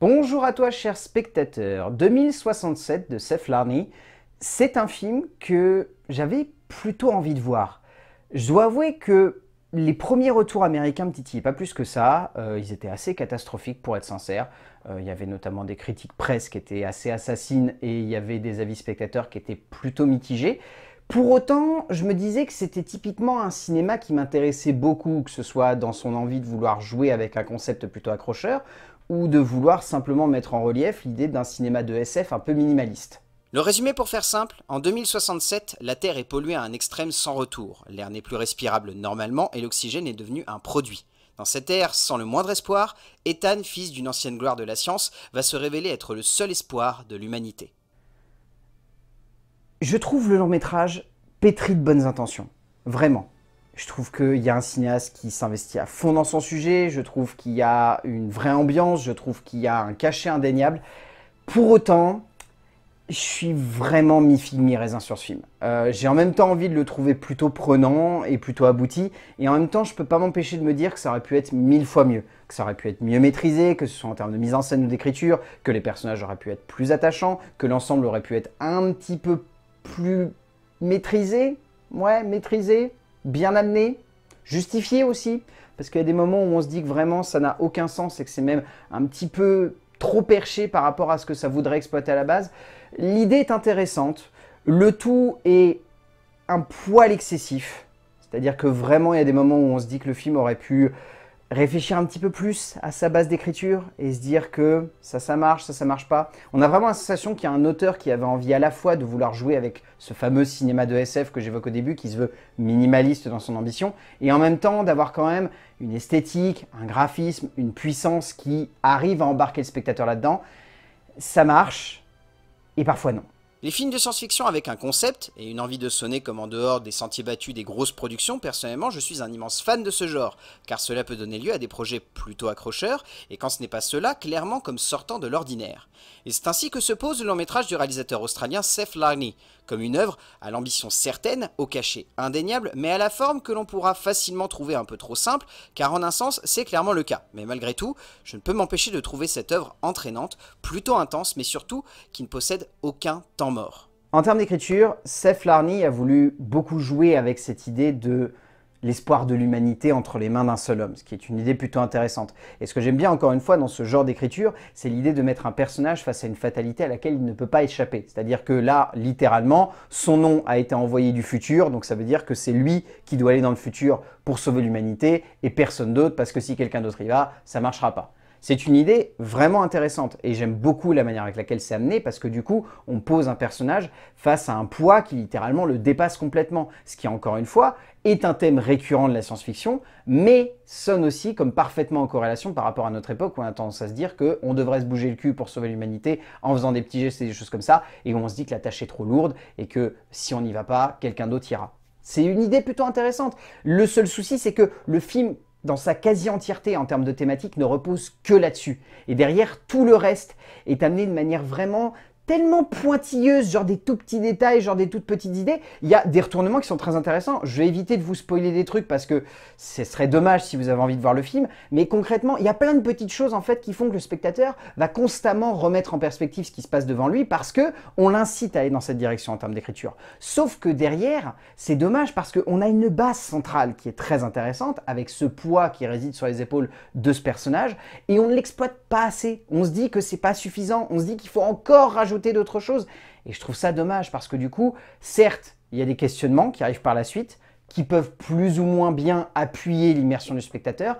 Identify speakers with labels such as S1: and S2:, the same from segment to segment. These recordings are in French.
S1: Bonjour à toi, cher spectateur. 2067 de Seth Larney, c'est un film que j'avais plutôt envie de voir. Je dois avouer que les premiers retours américains me titillaient pas plus que ça. Euh, ils étaient assez catastrophiques, pour être sincère. Euh, il y avait notamment des critiques presse qui étaient assez assassines et il y avait des avis spectateurs qui étaient plutôt mitigés. Pour autant, je me disais que c'était typiquement un cinéma qui m'intéressait beaucoup, que ce soit dans son envie de vouloir jouer avec un concept plutôt accrocheur, ou de vouloir simplement mettre en relief l'idée d'un cinéma de SF un peu minimaliste. Le résumé pour faire simple, en 2067, la Terre est polluée à un extrême sans retour. L'air n'est plus respirable normalement et l'oxygène est devenu un produit. Dans cette ère, sans le moindre espoir, Ethan, fils d'une ancienne gloire de la science, va se révéler être le seul espoir de l'humanité. Je trouve le long métrage pétri de bonnes intentions. Vraiment. Je trouve qu'il y a un cinéaste qui s'investit à fond dans son sujet, je trouve qu'il y a une vraie ambiance, je trouve qu'il y a un cachet indéniable. Pour autant, je suis vraiment mi-figue, mi-raisin sur ce film. Euh, j'ai en même temps envie de le trouver plutôt prenant et plutôt abouti, et en même temps, je peux pas m'empêcher de me dire que ça aurait pu être mille fois mieux, que ça aurait pu être mieux maîtrisé, que ce soit en termes de mise en scène ou d'écriture, que les personnages auraient pu être plus attachants, que l'ensemble aurait pu être un petit peu plus maîtrisé, ouais, maîtrisé, bien amené, justifié aussi, parce qu'il y a des moments où on se dit que vraiment ça n'a aucun sens et que c'est même un petit peu trop perché par rapport à ce que ça voudrait exploiter à la base. L'idée est intéressante, le tout est un poil excessif, c'est-à-dire que vraiment il y a des moments où on se dit que le film aurait pu réfléchir un petit peu plus à sa base d'écriture et se dire que ça, ça marche, ça, ça marche pas. On a vraiment la sensation qu'il y a un auteur qui avait envie à la fois de vouloir jouer avec ce fameux cinéma de SF que j'évoque au début, qui se veut minimaliste dans son ambition, et en même temps d'avoir quand même une esthétique, un graphisme, une puissance qui arrive à embarquer le spectateur là-dedans. Ça marche, et parfois non. Les films de science-fiction avec un concept et une envie de sonner comme en dehors des sentiers battus des grosses productions, personnellement je suis un immense fan de ce genre, car cela peut donner lieu à des projets plutôt accrocheurs, et quand ce n'est pas cela, clairement comme sortant de l'ordinaire. Et c'est ainsi que se pose le long métrage du réalisateur australien Seth Larney, comme une œuvre à l'ambition certaine, au cachet indéniable, mais à la forme que l'on pourra facilement trouver un peu trop simple, car en un sens c'est clairement le cas. Mais malgré tout, je ne peux m'empêcher de trouver cette œuvre entraînante, plutôt intense, mais surtout qui ne possède aucun temps en termes d'écriture, Seth Larny a voulu beaucoup jouer avec cette idée de l'espoir de l'humanité entre les mains d'un seul homme, ce qui est une idée plutôt intéressante. Et ce que j'aime bien encore une fois dans ce genre d'écriture, c'est l'idée de mettre un personnage face à une fatalité à laquelle il ne peut pas échapper. C'est-à-dire que là, littéralement, son nom a été envoyé du futur, donc ça veut dire que c'est lui qui doit aller dans le futur pour sauver l'humanité et personne d'autre, parce que si quelqu'un d'autre y va, ça ne marchera pas. C'est une idée vraiment intéressante et j'aime beaucoup la manière avec laquelle c'est amené parce que du coup, on pose un personnage face à un poids qui littéralement le dépasse complètement, ce qui encore une fois est un thème récurrent de la science-fiction, mais sonne aussi comme parfaitement en corrélation par rapport à notre époque où on a tendance à se dire qu'on devrait se bouger le cul pour sauver l'humanité en faisant des petits gestes et des choses comme ça, et où on se dit que la tâche est trop lourde et que si on n'y va pas, quelqu'un d'autre ira. C'est une idée plutôt intéressante. Le seul souci, c'est que le film dans sa quasi-entièreté en termes de thématique, ne repose que là-dessus. Et derrière, tout le reste est amené de manière vraiment tellement pointilleuse, genre des tout petits détails, genre des toutes petites idées. Il y a des retournements qui sont très intéressants. Je vais éviter de vous spoiler des trucs parce que ce serait dommage si vous avez envie de voir le film. Mais concrètement, il y a plein de petites choses en fait qui font que le spectateur va constamment remettre en perspective ce qui se passe devant lui parce que on l'incite à aller dans cette direction en termes d'écriture. Sauf que derrière, c'est dommage parce qu'on a une base centrale qui est très intéressante avec ce poids qui réside sur les épaules de ce personnage et on ne l'exploite pas assez. On se dit que c'est pas suffisant. On se dit qu'il faut encore rajouter d'autres choses. Et je trouve ça dommage parce que du coup, certes, il y a des questionnements qui arrivent par la suite, qui peuvent plus ou moins bien appuyer l'immersion du spectateur,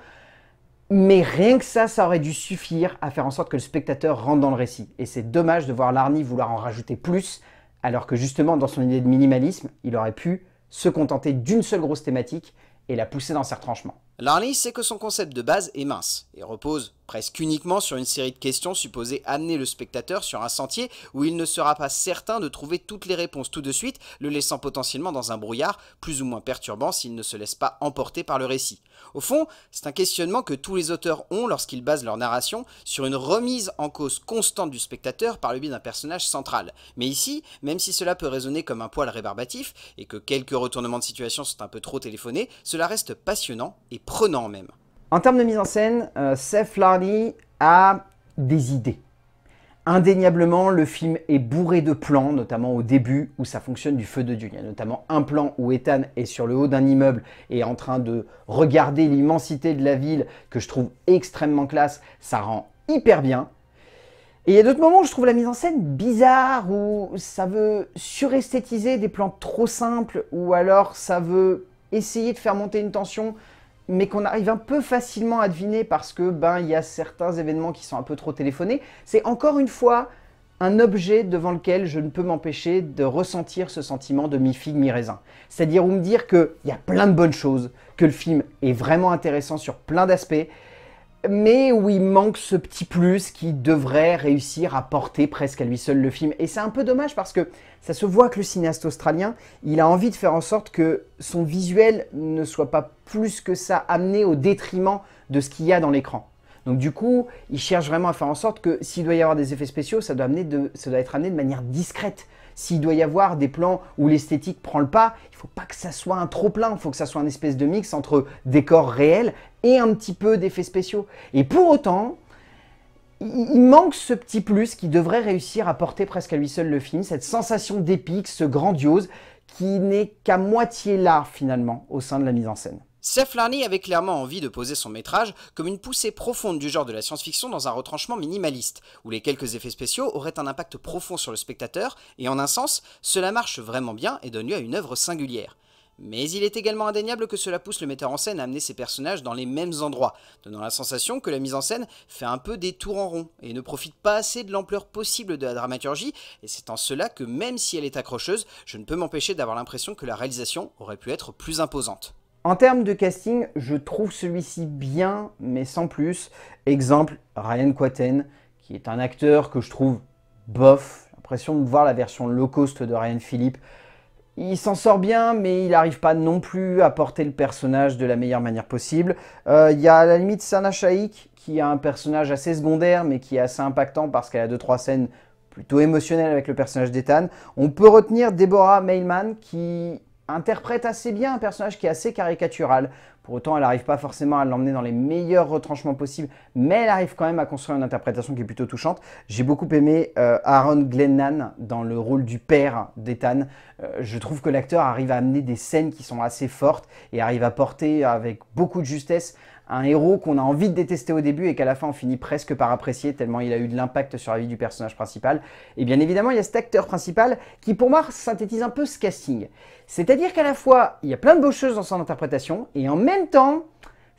S1: mais rien que ça, ça aurait dû suffire à faire en sorte que le spectateur rentre dans le récit. Et c'est dommage de voir Larny vouloir en rajouter plus, alors que justement, dans son idée de minimalisme, il aurait pu se contenter d'une seule grosse thématique et la pousser dans ses retranchements. Larny sait que son concept de base est mince et repose presque uniquement sur une série de questions supposées amener le spectateur sur un sentier où il ne sera pas certain de trouver toutes les réponses tout de suite, le laissant potentiellement dans un brouillard plus ou moins perturbant s'il ne se laisse pas emporter par le récit. Au fond, c'est un questionnement que tous les auteurs ont lorsqu'ils basent leur narration sur une remise en cause constante du spectateur par le biais d'un personnage central. Mais ici, même si cela peut résonner comme un poil rébarbatif et que quelques retournements de situation sont un peu trop téléphonés, cela reste passionnant et prenant même. En termes de mise en scène, euh, Seth Lardy a des idées. Indéniablement, le film est bourré de plans, notamment au début où ça fonctionne du feu de Dieu. Il y a notamment un plan où Ethan est sur le haut d'un immeuble et est en train de regarder l'immensité de la ville que je trouve extrêmement classe. Ça rend hyper bien. Et il y a d'autres moments où je trouve la mise en scène bizarre, où ça veut suresthétiser des plans trop simples, ou alors ça veut essayer de faire monter une tension mais qu'on arrive un peu facilement à deviner parce que ben il y a certains événements qui sont un peu trop téléphonés, c'est encore une fois un objet devant lequel je ne peux m'empêcher de ressentir ce sentiment de mi-figue, mi-raisin. C'est-à-dire ou me dire qu'il y a plein de bonnes choses, que le film est vraiment intéressant sur plein d'aspects, mais où il manque ce petit plus qui devrait réussir à porter presque à lui seul le film. Et c'est un peu dommage parce que ça se voit que le cinéaste australien, il a envie de faire en sorte que son visuel ne soit pas plus que ça amené au détriment de ce qu'il y a dans l'écran. Donc du coup, il cherche vraiment à faire en sorte que s'il doit y avoir des effets spéciaux, ça doit, doit être amené de manière discrète s'il doit y avoir des plans où l'esthétique prend le pas, il faut pas que ça soit un trop-plein, il faut que ça soit un espèce de mix entre décors réels et un petit peu d'effets spéciaux. Et pour autant, il manque ce petit plus qui devrait réussir à porter presque à lui seul le film, cette sensation d'épique, ce grandiose, qui n'est qu'à moitié là finalement au sein de la mise en scène. Seth Larney avait clairement envie de poser son métrage comme une poussée profonde du genre de la science-fiction dans un retranchement minimaliste, où les quelques effets spéciaux auraient un impact profond sur le spectateur, et en un sens, cela marche vraiment bien et donne lieu à une œuvre singulière. Mais il est également indéniable que cela pousse le metteur en scène à amener ses personnages dans les mêmes endroits, donnant la sensation que la mise en scène fait un peu des tours en rond et ne profite pas assez de l'ampleur possible de la dramaturgie, et c'est en cela que même si elle est accrocheuse, je ne peux m'empêcher d'avoir l'impression que la réalisation aurait pu être plus imposante. En termes de casting, je trouve celui-ci bien, mais sans plus. Exemple, Ryan Quaten, qui est un acteur que je trouve bof. L'impression de voir la version low cost de Ryan Philippe. Il s'en sort bien, mais il n'arrive pas non plus à porter le personnage de la meilleure manière possible. Euh, il y a à la limite Sana Shaik, qui a un personnage assez secondaire, mais qui est assez impactant parce qu'elle a 2-3 scènes plutôt émotionnelles avec le personnage d'Ethan. On peut retenir Deborah Mailman, qui interprète assez bien un personnage qui est assez caricatural. Pour autant, elle n'arrive pas forcément à l'emmener dans les meilleurs retranchements possibles, mais elle arrive quand même à construire une interprétation qui est plutôt touchante. J'ai beaucoup aimé euh, Aaron Glennan dans le rôle du père d'Ethan. Euh, je trouve que l'acteur arrive à amener des scènes qui sont assez fortes et arrive à porter avec beaucoup de justesse un héros qu'on a envie de détester au début et qu'à la fin on finit presque par apprécier tellement il a eu de l'impact sur la vie du personnage principal. Et bien évidemment, il y a cet acteur principal qui pour moi synthétise un peu ce casting. C'est-à-dire qu'à la fois, il y a plein de beaux choses dans son interprétation et en même temps,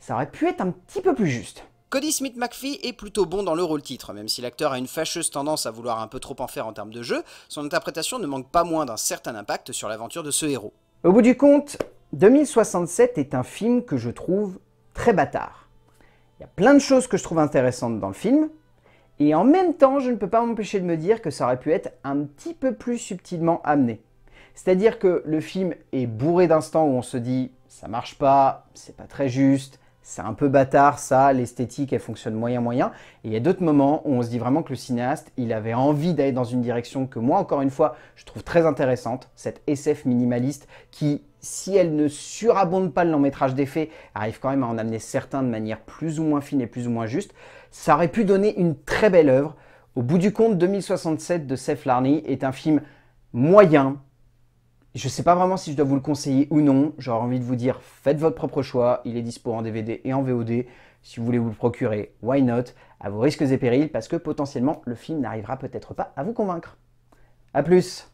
S1: ça aurait pu être un petit peu plus juste. Cody Smith McPhee est plutôt bon dans le rôle titre, même si l'acteur a une fâcheuse tendance à vouloir un peu trop en faire en termes de jeu, son interprétation ne manque pas moins d'un certain impact sur l'aventure de ce héros. Au bout du compte, 2067 est un film que je trouve très bâtard. Il y a plein de choses que je trouve intéressantes dans le film, et en même temps, je ne peux pas m'empêcher de me dire que ça aurait pu être un petit peu plus subtilement amené. C'est-à-dire que le film est bourré d'instants où on se dit ça marche pas, c'est pas très juste, c'est un peu bâtard ça, l'esthétique elle fonctionne moyen moyen. Et il y a d'autres moments où on se dit vraiment que le cinéaste il avait envie d'aller dans une direction que moi encore une fois je trouve très intéressante, cette SF minimaliste qui si elle ne surabonde pas le long métrage faits, arrive quand même à en amener certains de manière plus ou moins fine et plus ou moins juste, ça aurait pu donner une très belle œuvre. Au bout du compte, 2067 de Seth Larney est un film moyen. Je ne sais pas vraiment si je dois vous le conseiller ou non. J'aurais envie de vous dire, faites votre propre choix. Il est dispo en DVD et en VOD. Si vous voulez vous le procurer, why not À vos risques et périls, parce que potentiellement, le film n'arrivera peut-être pas à vous convaincre. A plus